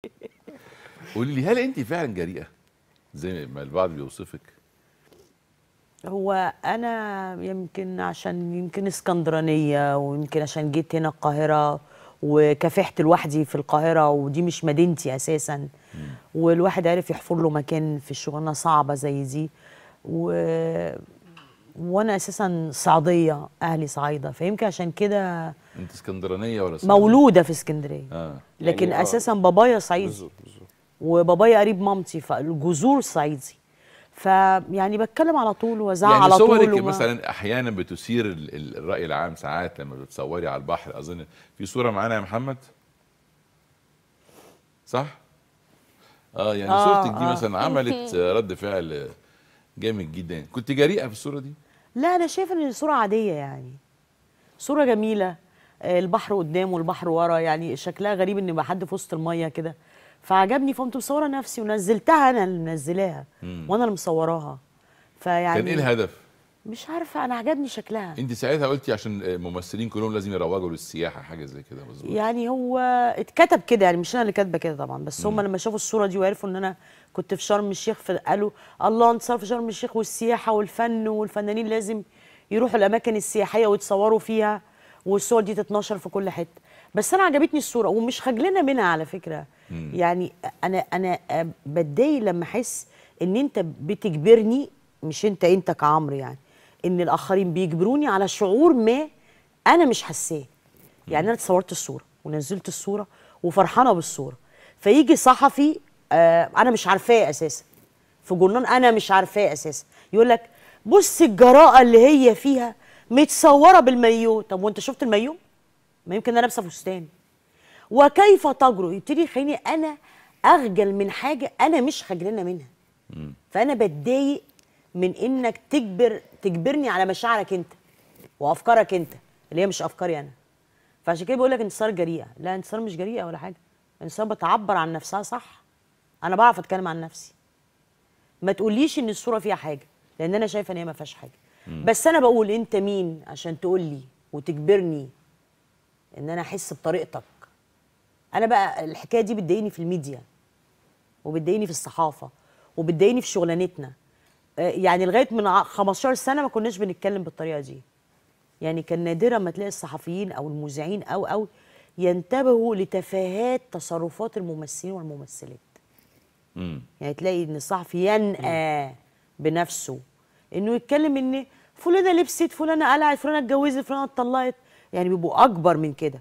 قولي لي هل انت فعلا جريئه زي ما البعض بيوصفك هو انا يمكن عشان يمكن اسكندرانيه ويمكن عشان جيت هنا القاهره وكافحت لوحدي في القاهره ودي مش مدينتي اساسا م. والواحد عرف يحفر له مكان في الشغلانه صعبه زي دي و... وانا اساسا صعيديه اهلي صعيده فيمكن عشان كده انت اسكندرانيه ولا سعيد؟ مولوده في اسكندريه آه. يعني لكن يعني اساسا بابايا صعيدي بالظبط بالظبط وبابايا قريب مامتي فالجذور صعيدي فيعني بتكلم على طول وازعق يعني على طول صورك مثلا احيانا بتثير الراي العام ساعات لما بتصوري على البحر اظن في صوره معانا يا محمد صح اه يعني آه صورتك دي آه مثلا عملت رد فعل جامد جدا كنت جريئه في الصوره دي لا انا شايفه ان الصوره عاديه يعني صوره جميله البحر قدام والبحر ورا يعني شكلها غريب ان يبقى حد في وسط الميه كده فعجبني فقمت مصوره نفسي ونزلتها انا اللي منزلاها وانا اللي مصوراها فيعني كان ايه الهدف؟ مش عارفه انا عجبني شكلها انت ساعتها قلتي عشان الممثلين كلهم لازم يروجوا للسياحه حاجه زي كده مظبوط يعني هو اتكتب كده يعني مش انا اللي كاتبه كده طبعا بس هم لما شافوا الصوره دي وعرفوا ان انا كنت في شرم الشيخ قالوا الله انت صار في شرم الشيخ والسياحه والفن والفنانين لازم يروحوا الاماكن السياحيه ويتصوروا فيها والصور دي تتنشر في كل حته بس انا عجبتني الصوره ومش خجلانه منها على فكره مم. يعني انا انا بتضايق لما احس ان انت بتجبرني مش انت انت كعمرو يعني ان الاخرين بيجبروني على شعور ما انا مش حاساه يعني انا اتصورت الصوره ونزلت الصوره وفرحانه بالصوره فيجي صحفي آه انا مش عارفاه اساسا في جرنان انا مش عارفاه اساسا يقول لك بص الجراءه اللي هي فيها متصوره بالمايو طب وانت شفت المايو ما يمكن انا لابسه فستان وكيف تجرؤ يبتدي يخليني انا اخجل من حاجه انا مش خجلانه منها فانا بتضايق من انك تجبر تجبرني على مشاعرك انت وافكارك انت اللي هي مش افكاري انا فعشان كده بقول لك انتصار جريئه لا انتصار مش جريئه ولا حاجه انتصار بتعبر عن نفسها صح انا بعرف اتكلم عن نفسي ما تقوليش ان الصوره فيها حاجه لان انا شايفه ان هي ما فيهاش حاجه بس انا بقول انت مين عشان تقول لي وتجبرني ان انا احس بطريقتك انا بقى الحكايه دي بتضايقني في الميديا وبتضايقني في الصحافه وبتضايقني في شغلانتنا آه، يعني لغايه من 15 سنه ما كناش بنتكلم بالطريقه دي يعني كان نادرا ما تلاقي الصحفيين او المذيعين او او ينتبهوا لتفاهات تصرفات الممثلين والممثلات مم. يعني تلاقي ان الصحفي ينأى بنفسه انه يتكلم ان فلانه لبست فلانه قلعت فلانه اتجوزت فلانه اتطلقت يعني بيبقوا اكبر من كده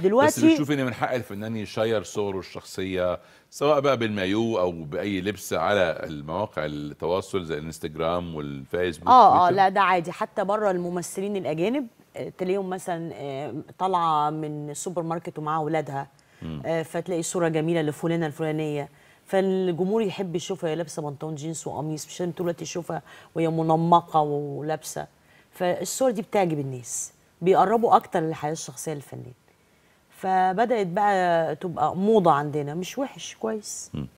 دلوقتي بس بتشوف ان من حق الفنان يشير صوره الشخصيه سواء بقى بالمايو او باي لبس على المواقع التواصل زي الانستجرام والفيسبوك اه اه لا ده عادي حتى بره الممثلين الاجانب آه، تلاقيهم مثلا آه، طالعه من السوبر ماركت ومعاها اولادها آه، فتلاقي صوره جميله لفلانه الفلانيه فالجمهور يحب يشوفها لابسه بنطلون جينز وقميص مش لازم طول الوقت يشوفها وهي منمقه ولابسه فالصور دي بتعجب الناس بيقربوا اكتر للحياه الشخصيه للفنان فبدات بقى تبقى موضه عندنا مش وحش كويس